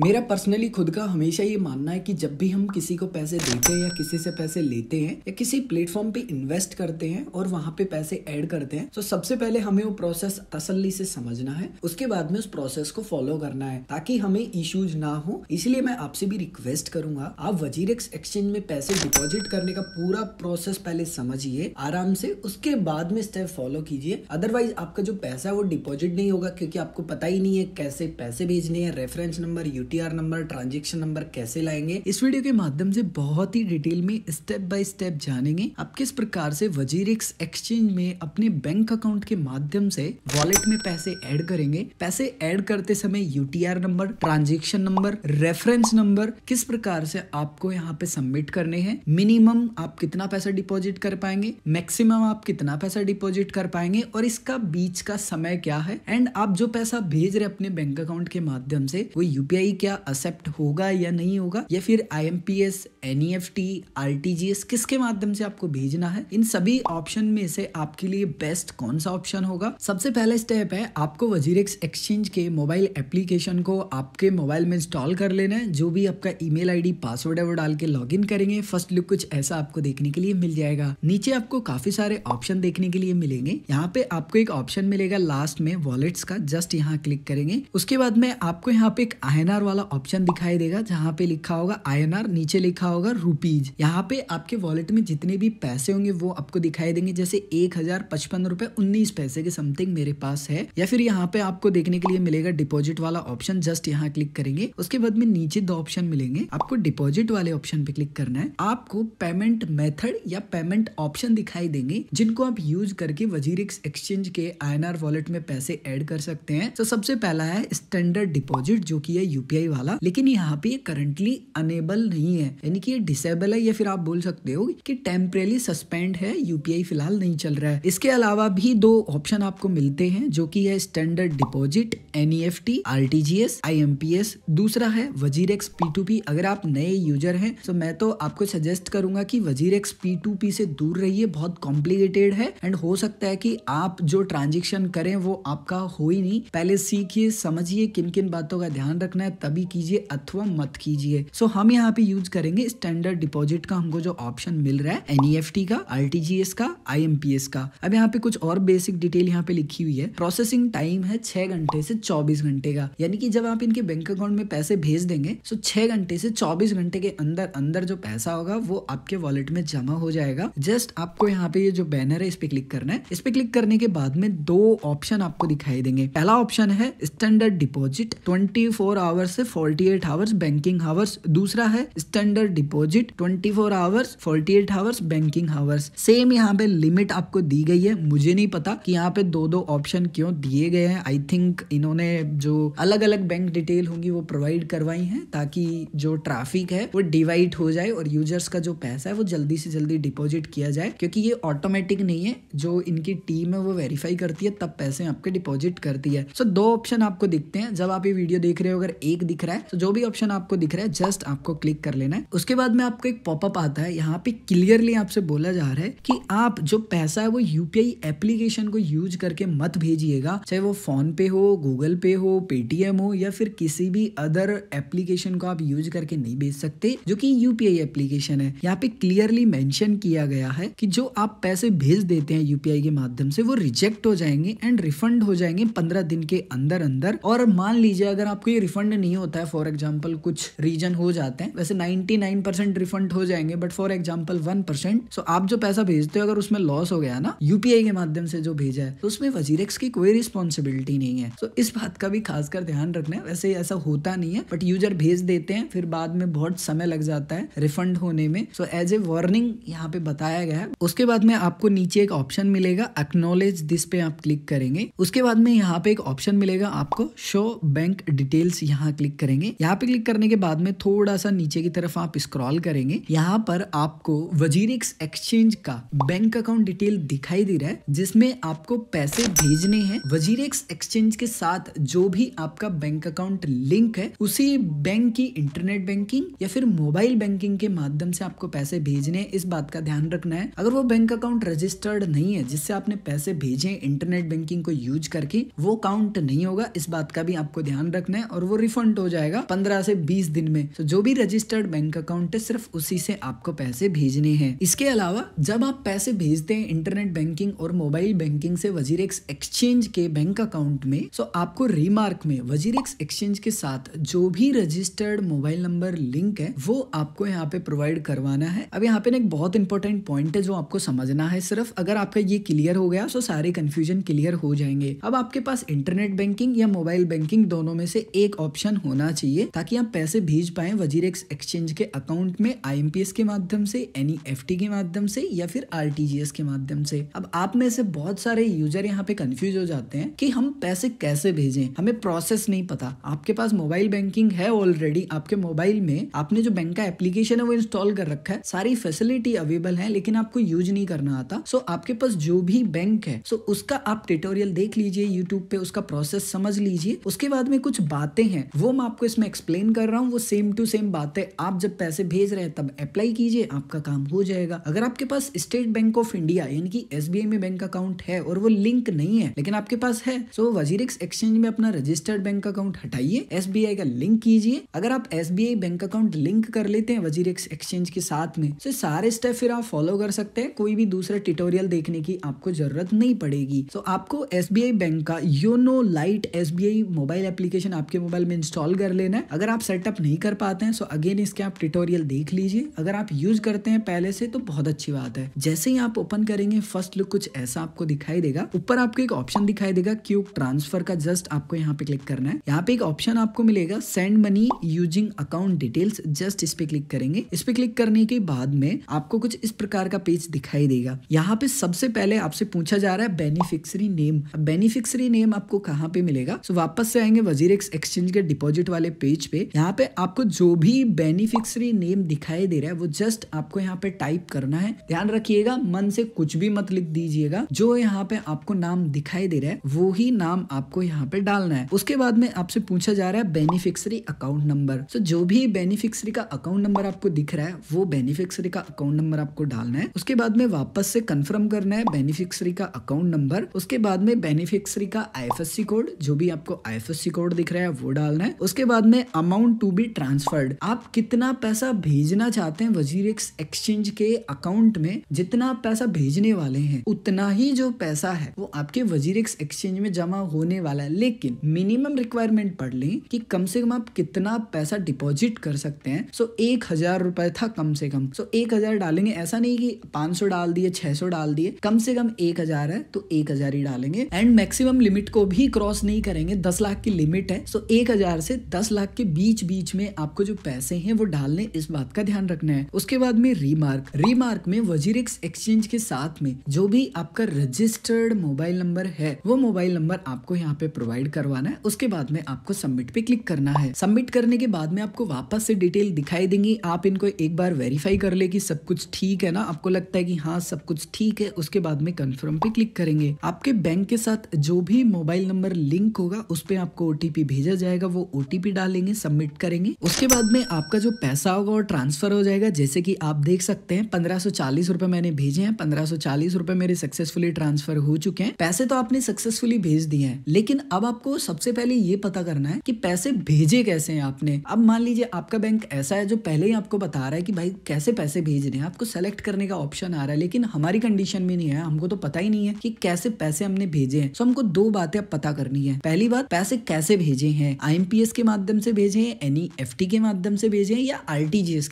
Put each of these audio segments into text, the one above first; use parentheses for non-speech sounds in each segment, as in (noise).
मेरा पर्सनली खुद का हमेशा ये मानना है कि जब भी हम किसी को पैसे देते हैं या किसी से पैसे लेते हैं या किसी प्लेटफॉर्म पे इन्वेस्ट करते हैं और वहां पे पैसे ऐड करते हैं तो सबसे पहले हमें वो प्रोसेस तसल्ली से समझना है उसके बाद में उस प्रोसेस को फॉलो करना है ताकि हमें इश्यूज ना हो इसलिए मैं आपसे भी रिक्वेस्ट करूंगा आप वजीर एक्सचेंज में पैसे डिपॉजिट करने का पूरा प्रोसेस पहले समझिए आराम से उसके बाद में स्टेप फॉलो कीजिए अदरवाइज आपका जो पैसा है वो डिपॉजिट नहीं होगा क्योंकि आपको पता ही नहीं है कैसे पैसे भेजने हैं reference number YouTube UTR number transaction number कैसे लाएंगे इस वीडियो के माध्यम से बहुत ही डिटेल में स्टेप बाय स्टेप जानेंगे आप किस प्रकार से वजीरिक्स एक्सचेंज में अपने बैंक अकाउंट के माध्यम से वॉलेट में पैसे ऐड करेंगे पैसे ऐड करते समय UTR number transaction number reference number किस प्रकार से आपको यहाँ पे सबमिट करने हैं मिनिमम आप कितना पैसा डिपोजिट कर पाएंगे मैक्सिमम आप कितना पैसा डिपोजिट कर पाएंगे और इसका बीच का समय क्या है एंड आप जो पैसा भेज रहे अपने बैंक अकाउंट के माध्यम से वो यूपीआई क्या एक्सेप्ट होगा या नहीं होगा या फिर I M P S N E F T R T G S किसके माध्यम से आपको भेजना है इन सभी ऑप्शन में से आपके लिए बेस्ट कौन सा ऑप्शन होगा सबसे पहले स्टेप है आपको वजीरेक्स एक्सचेंज के मोबाइल एप्लीकेशन को आपके मोबाइल में इंस्टॉल कर लेना है जो भी आपका ई मेल पासवर्ड है वो डाल के लॉग करेंगे फर्स्ट लुक कुछ ऐसा आपको देखने के लिए मिल जाएगा नीचे आपको काफी सारे ऑप्शन देखने के लिए मिलेंगे यहाँ पे आपको एक ऑप्शन मिलेगा लास्ट में वॉलेट्स का जस्ट यहाँ क्लिक करेंगे उसके बाद में आपको यहाँ पे एक आहनार वाला ऑप्शन दिखाई देगा जहाँ पे लिखा होगा आई नीचे लिखा होगा रुपीज यहाँ पे आपके वॉलेट में जितने भी पैसे होंगे वो आपको दिखाई देंगे जैसे एक हजार पचपन रुपए उन्नीस पैसे के समथिंग मेरे पास है या फिर यहाँ पे आपको देखने के लिए मिलेगा डिपॉजिट वाला ऑप्शन जस्ट यहाँ क्लिक करेंगे उसके बाद में नीचे दो ऑप्शन मिलेंगे आपको डिपॉजिट वाले ऑप्शन पे क्लिक करना है आपको पेमेंट मेथड या पेमेंट ऑप्शन दिखाई देंगे जिनको आप यूज करके वजीर एक्सचेंज के आई वॉलेट में पैसे एड कर सकते हैं तो सबसे पहला है स्टैंडर्ड डिपॉजिट जो की है यूपीआई आरबीआई वाला लेकिन यहाँ पे करंटली अनेबल नहीं है यानी कि ये डिसेबल है या फिर आप बोल सकते हो कि टेम्परेली सस्पेंड है यूपीआई फिलहाल नहीं चल रहा है इसके अलावा भी दो ऑप्शन आपको मिलते हैं जो की है standard deposit N E F T R T G S I M P S दूसरा है वजीर एक्स पी टू पी अगर आप नए यूजर हैं तो मैं तो आपको सजेस्ट करूंगा कि वजीर एक्स पी टू पी से दूर रहिए बहुत कॉम्प्लिकेटेड है एंड हो सकता है कि आप जो ट्रांजेक्शन करें वो आपका हो ही नहीं पहले सीखिए समझिए किन किन बातों का ध्यान रखना है तभी कीजिए अथवा मत कीजिए सो so, हम यहाँ पे यूज करेंगे स्टैंडर्ड डिपॉजिट का हमको जो ऑप्शन मिल रहा है एनईएफटी e का आरटीजीएस का आईएमपीएस का अब यहाँ पे कुछ और बेसिक डिटेल यहाँ पे लिखी हुई है प्रोसेसिंग टाइम है छह घंटे से चौबीस घंटे का यानी कि जब आप इनके बैंक अकाउंट में पैसे भेज देंगे सो छह घंटे से चौबीस घंटे के अंदर अंदर जो पैसा होगा वो आपके वॉलेट में जमा हो जाएगा जस्ट आपको यहाँ पे ये जो बैनर है इस पे क्लिक करना है इस पे क्लिक करने के बाद में दो ऑप्शन आपको दिखाई देंगे पहला ऑप्शन है standard deposit twenty four hours से 48 एट आवर्स बैंकिंग आवर्स दूसरा है standard deposit 24 four hours forty eight hours banking hours same यहाँ पे लिमिट आपको दी गई है मुझे नहीं पता कि यहाँ पे दो दो ऑप्शन क्यों दिए गए हैं आई थिंक इन्होंने जो अलग अलग बैंक डिटेल होंगी वो प्रोवाइड करवाई है ताकि जो ट्रैफिक है वो डिवाइड हो जाए और यूजर्स का जो पैसा है वो जल्दी से जल्दी डिपॉजिट किया जाए क्योंकि ये ऑटोमेटिक नहीं है जो इनकी टीम है वो वेरीफाई करती है तब पैसे आपके डिपॉजिट करती है सो so, दो ऑप्शन आपको दिखते हैं जब आप ये वीडियो देख रहे हो अगर एक एक दिख रहा है तो जो भी ऑप्शन आपको दिख रहा है जस्ट आपको क्लिक कर लेना है उसके बाद में आपको एक पॉपअप आता है यहाँ पे क्लियरली आपसे बोला जा रहा है कि आप जो पैसा है वो यूपीआई एप्लीकेशन को यूज करके मत भेजिएगा चाहे वो फोन पे हो गूगल पे हो पेटीएम हो या फिर किसी भी अदर एप्लीकेशन को आप यूज करके नहीं भेज सकते जो कि यूपीआई एप्लीकेशन है यहाँ पे क्लियरली मेंशन किया गया है कि जो आप पैसे भेज देते हैं यूपीआई के माध्यम से वो रिजेक्ट हो जाएंगे एंड रिफंड हो जाएंगे पंद्रह दिन के अंदर अंदर और मान लीजिए अगर आपको ये रिफंड नहीं नहीं होता है फॉर एग्जाम्पल कुछ रीजन हो जाते हैं वैसे नाइनटी नाइन परसेंट रिफंड हो जाएंगे but for example one percent so आप जो पैसा भेजते हो अगर उसमें लॉस हो गया ना यूपीआई के माध्यम से जो भेजा है तो उसमें वजीरेक्स की कोई रिस्पॉन्सिबिलिटी नहीं है सो so, इस बात का भी खासकर ध्यान रखना है वैसे ऐसा होता नहीं है बट यूजर भेज देते हैं फिर बाद में बहुत समय लग जाता है रिफंड होने में सो एज ए वार्निंग यहाँ पे बताया गया है उसके बाद में आपको नीचे एक ऑप्शन मिलेगा एक्नोलेज दिस पे आप क्लिक करेंगे उसके बाद में यहाँ पे एक ऑप्शन मिलेगा आपको शो बैंक डिटेल्स यहाँ क्लिक करेंगे यहाँ पे क्लिक करने के बाद में थोड़ा सा नीचे की तरफ आप स्क्रॉल करेंगे यहाँ पर आपको वजीरिक्स एक्सचेंज का बैंक अकाउंट डिटेल दिखाई दे रहा है जिसमें आपको पैसे भेजने हैं वजीरिक्स एक्सचेंज के साथ जो भी आपका बैंक अकाउंट लिंक है उसी बैंक की इंटरनेट बैंकिंग या फिर मोबाइल बैंकिंग के माध्यम से आपको पैसे भेजने इस बात का ध्यान रखना है अगर वो बैंक अकाउंट रजिस्टर्ड नहीं है जिससे आपने पैसे भेजे इंटरनेट बैंकिंग को यूज करके वो काउंट नहीं होगा इस बात का भी आपको ध्यान रखना है और वो रिफंड फंड हो जाएगा पंद्रह से बीस दिन में तो जो भी रजिस्टर्ड बैंक अकाउंट है सिर्फ उसी से आपको पैसे भेजने हैं इसके अलावा जब आप पैसे भेजते हैं इंटरनेट बैंकिंग और मोबाइल बैंकिंग से वजीर एक्सचेंज के बैंक अकाउंट में तो आपको रिमार्क में वजीर एक्सचेंज के साथ जो भी रजिस्टर्ड मोबाइल नंबर लिंक है वो आपको यहाँ पे प्रोवाइड करवाना है अब यहाँ पे एक बहुत इंपॉर्टेंट पॉइंट है जो आपको समझना है सिर्फ अगर आपका ये क्लियर हो गया तो सारे कंफ्यूजन क्लियर हो जाएंगे अब आपके पास इंटरनेट बैंकिंग या मोबाइल बैंकिंग दोनों में से एक ऑप्शन होना चाहिए ताकि आप पैसे भेज पाए वजीर एक्सचेंज के अकाउंट में आई के माध्यम से एन के माध्यम से या फिर आर के माध्यम से अब आप में से बहुत सारे यूजर यहाँ पे कंफ्यूज हो जाते हैं कि हम पैसे कैसे भेजें हमें प्रोसेस नहीं पता आपके पास मोबाइल बैंकिंग है ऑलरेडी आपके मोबाइल में आपने जो बैंक का एप्लीकेशन है वो इंस्टॉल कर रखा है सारी फैसिलिटी अवेलेबल है लेकिन आपको यूज नहीं करना आता सो आपके पास जो भी बैंक है सो उसका आप ट्यूटोरियल देख लीजिए यूट्यूब पे उसका प्रोसेस समझ लीजिए उसके बाद में कुछ बातें हैं वो जो मैं आपको इसमें एक्सप्लेन कर रहा हूँ वो सेम टू सेम बात है आप जब पैसे भेज रहे हैं तब अप्लाई कीजिए आपका काम हो जाएगा अगर आपके पास स्टेट बैंक ऑफ इंडिया यानी कि एस में बैंक अकाउंट है और वो लिंक नहीं है लेकिन आपके पास है तो वजीर एक्सचेंज में अपना रजिस्टर्ड बैंक अकाउंट हटाइए एस का लिंक कीजिए अगर आप एस बैंक अकाउंट लिंक कर लेते हैं वजीर एक्सचेंज के साथ में तो सारे स्टेप फिर आप फॉलो कर सकते हैं कोई भी दूसरा ट्यूटोरियल देखने की आपको जरूरत नहीं पड़ेगी तो आपको एस बैंक का YONO lite S mobile application आपके मोबाइल में इंस्टॉल कर लेना है अगर आप सेटअप नहीं कर पाते हैं सो अगेन इसके आप ट्यूटोरियल देख लीजिए अगर आप यूज करते हैं पहले से तो बहुत अच्छी बात है जैसे ही आप ओपन करेंगे फर्स्ट लुक कुछ ऐसा आपको दिखाई देगा ऊपर आपको एक ऑप्शन दिखाई देगा क्यू ट्रांसफर का जस्ट आपको यहाँ पे क्लिक करना है यहाँ पे एक ऑप्शन आपको मिलेगा send money using account details just इस पे क्लिक करेंगे इस पे क्लिक करने के बाद में आपको कुछ इस प्रकार का पेज दिखाई देगा यहाँ पे सबसे पहले आपसे पूछा जा रहा है बेनिफिक्सरी नेम बेनिफिक्सरी नेम आपको कहाँ पे मिलेगा सो वापस से आएंगे वजीर एक्सचेंज के डिपॉजिट वाले पेज पे यहाँ पे आपको जो भी बेनिफिशरी नेम दिखाई दे रहा है वो जस्ट आपको यहाँ पे टाइप करना है ध्यान रखिएगा मन से कुछ भी मत लिख दीजिएगा जो यहाँ पे आपको नाम दिखाई दे रहा है वो ही नाम आपको यहाँ पे डालना है उसके बाद में आपसे पूछा जा रहा है बेनिफिक्सरी अकाउंट नंबर सो जो भी बेनिफिक्सरी का अकाउंट नंबर आपको दिख रहा है वो बेनिफिक्सरी का अकाउंट नंबर आपको डालना है उसके बाद में वापस से कंफर्म करना है बेनिफिक्सरी का अकाउंट नंबर उसके बाद में बेनिफिक्सरी का आई कोड जो भी आपको आई कोड दिख रहा है वो डालना है है उसके बाद में अमाउंट टू बी ट्रांसफर्ड आप कितना पैसा भेजना चाहते हैं वजीर एक्सचेंज के अकाउंट में जितना पैसा भेजने वाले हैं उतना ही जो पैसा है वो आपके वजीर एक्सचेंज में जमा होने वाला है लेकिन मिनिमम रिक्वायरमेंट पढ़ लें कि कम से कम आप कितना पैसा डिपॉजिट कर सकते हैं सो एक हजार रुपए था कम से कम सो एक हजार डालेंगे ऐसा नहीं की पांच सौ डाल दिए छह सौ डाल दिए कम से कम एक हजार है तो एक हजार ही डालेंगे एंड मैक्सिमम लिमिट को भी क्रॉस नहीं करेंगे दस लाख की लिमिट है सो एक हजार हजार से दस लाख के बीच बीच में आपको जो पैसे हैं वो डालने इस बात का ध्यान रखना है उसके बाद में रीमार्क रीमार्क में वजीरिक्स एक्सचेंज के साथ में जो भी आपका रजिस्टर्ड मोबाइल नंबर है वो मोबाइल नंबर आपको यहाँ पे प्रोवाइड करवाना है उसके बाद में आपको सबमिट पे क्लिक करना है सबमिट करने के बाद में आपको वापस से डिटेल दिखाई देंगी आप इनको एक बार वेरीफाई कर ले की सब कुछ ठीक है ना आपको लगता है की हाँ सब कुछ ठीक है उसके बाद में कन्फर्म पे क्लिक करेंगे आपके बैंक के साथ जो भी मोबाइल नंबर लिंक होगा उस पर आपको ओटीपी भेजा जाएगा वो ओ डालेंगे सबमिट करेंगे उसके बाद में आपका जो पैसा होगा वो ट्रांसफर हो जाएगा जैसे कि आप देख सकते हैं पंद्रह सौ चालीस रुपए मैंने भेजे हैं पंद्रह सौ रुपए मेरे सक्सेसफुली ट्रांसफर हो चुके हैं पैसे तो आपने सक्सेसफुली भेज दिए हैं लेकिन अब आपको सबसे पहले ये पता करना है कि पैसे भेजे कैसे हैं आपने अब मान लीजिए आपका बैंक ऐसा है जो पहले ही आपको बता रहा है कि भाई कैसे पैसे भेज रहे हैं आपको सेलेक्ट करने का ऑप्शन आ रहा है लेकिन हमारी कंडीशन में नहीं है हमको तो पता ही नहीं है कि कैसे पैसे हमने भेजे हैं सो हमको दो बातें अब पता करनी है पहली बात पैसे कैसे भेजे हैं आई यूपीएस के माध्यम से भेजे हैं एनी e के माध्यम से भेजे हैं या आर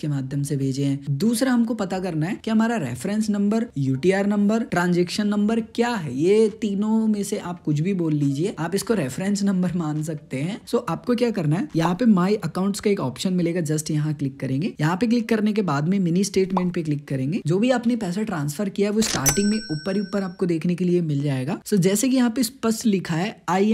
के माध्यम से भेजे हैं दूसरा हमको पता करना है कि हमारा reference number UTR number transaction number क्या है ये तीनों में से आप कुछ भी बोल लीजिए आप इसको रेफरेंस नंबर (laughs) मान सकते हैं सो so, आपको क्या करना है यहाँ पे माई अकाउंट्स का एक ऑप्शन मिलेगा जस्ट यहाँ क्लिक करेंगे यहाँ पे क्लिक करने के बाद में मिनी स्टेटमेंट पे क्लिक करेंगे जो भी आपने पैसा ट्रांसफर किया है वो स्टार्टिंग में ऊपर ही ऊपर आपको देखने के लिए मिल जाएगा सो so, जैसे कि यहाँ पे स्पष्ट लिखा है आई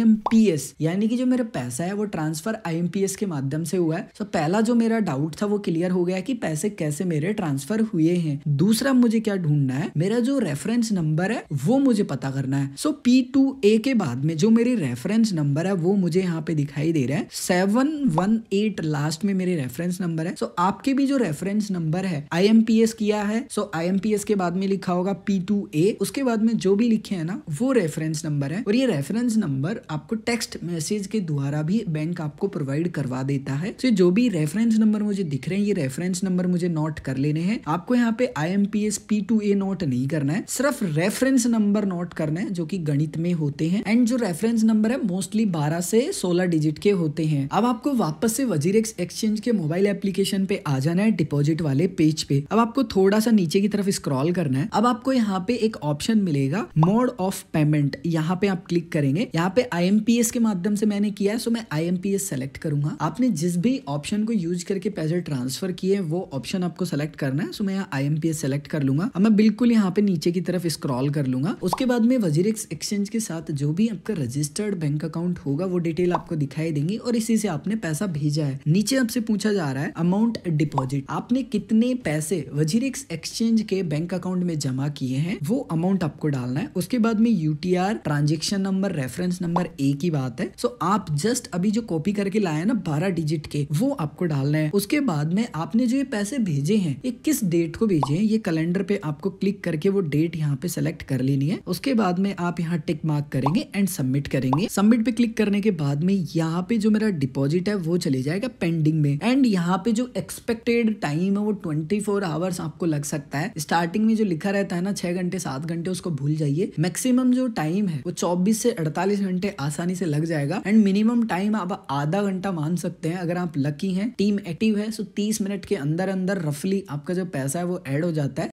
यानी कि जो मेरा पैसा है वो ट्रांसफर ट्रांसफर आईएमपीएस के माध्यम से हुआ है तो पहला जो मेरा डाउट था वो क्लियर हो गया कि पैसे कैसे मेरे ट्रांसफर हुए हैं दूसरा मुझे क्या ढूंढना है मेरा जो रेफरेंस नंबर है वो मुझे पता करना है सो पी टू ए के बाद में जो मेरी रेफरेंस नंबर है वो मुझे यहाँ पे दिखाई दे रहा है सेवन वन एट लास्ट में मेरे रेफरेंस नंबर है सो so, आपके भी जो रेफरेंस नंबर है आई किया है सो so, आई के बाद में लिखा होगा पी टू ए उसके बाद में जो भी लिखे है ना वो रेफरेंस नंबर है और ये रेफरेंस नंबर आपको टेक्स्ट मैसेज के द्वारा भी बैंक आप आपको प्रोवाइड करवा देता है तो जो भी रेफरेंस नंबर मुझे दिख रहे हैं ये रेफरेंस नंबर मुझे नोट कर लेने हैं आपको यहाँ पे I M P S P to A नोट नहीं करना है सिर्फ रेफरेंस नंबर नोट करना है जो की गणित में होते हैं एंड जो रेफरेंस नंबर है मोस्टली बारह से सोलह डिजिट के होते हैं अब आपको वापस से वजीर एक्सचेंज के मोबाइल एप्लीकेशन पे आ जाना है डिपोजिट वाले पेज पे अब आपको थोड़ा सा नीचे की तरफ स्क्रॉल करना है अब आपको यहाँ पे एक ऑप्शन मिलेगा मोड ऑफ पेमेंट यहाँ पे आप क्लिक करेंगे यहाँ पे आई के माध्यम से मैंने किया है सो मैं आई सेलेक्ट करूंगा आपने जिस भी ऑप्शन को यूज करके पैसे ट्रांसफर किए वो ऑप्शन आपको सेलेक्ट करना है सो मैं यहाँ I M P S select कर लूंगा अब मैं बिल्कुल यहाँ पे नीचे की तरफ स्क्रॉल कर लूंगा उसके बाद में वजीर एक्सचेंज के साथ जो भी आपका रजिस्टर्ड बैंक अकाउंट होगा वो डिटेल आपको दिखाई देंगी और इसी से आपने पैसा भेजा है नीचे आपसे पूछा जा रहा है अमाउंट डिपॉजिट आपने कितने पैसे वजीर एक्सचेंज के बैंक अकाउंट में जमा किए हैं वो अमाउंट आपको डालना है उसके बाद में UTR transaction number reference number ए की बात है सो आप जस्ट अभी जो कॉपी करके लाया ना बारह डिजिट के वो आपको डालना है उसके बाद में आपने जो ये पैसे भेजे हैं ये किस डेट को भेजे हैं ये कैलेंडर पे आपको क्लिक करके वो डेट यहाँ पे सेलेक्ट कर लेनी है उसके बाद में आप यहाँ टिक मार्क करेंगे एंड सबमिट करेंगे सबमिट पे क्लिक करने के बाद में यहाँ पे जो मेरा डिपॉजिट है वो चले जाएगा पेंडिंग में एंड यहाँ पे जो एक्सपेक्टेड टाइम है वो ट्वेंटी फोर आवर्स आपको लग सकता है स्टार्टिंग में जो लिखा रहता है ना छह घंटे सात घंटे उसको भूल जाइए मैक्सिमम जो टाइम है वो चौबीस से अड़तालीस घंटे आसानी से लग जाएगा एंड मिनिमम टाइम आप आधा घंटा मान सकते हैं अगर आप लकी हैं टीम एक्टिव है सो 30 मिनट के अंदर अंदर रफली आपका जो पैसा है वो ऐड हो जाता है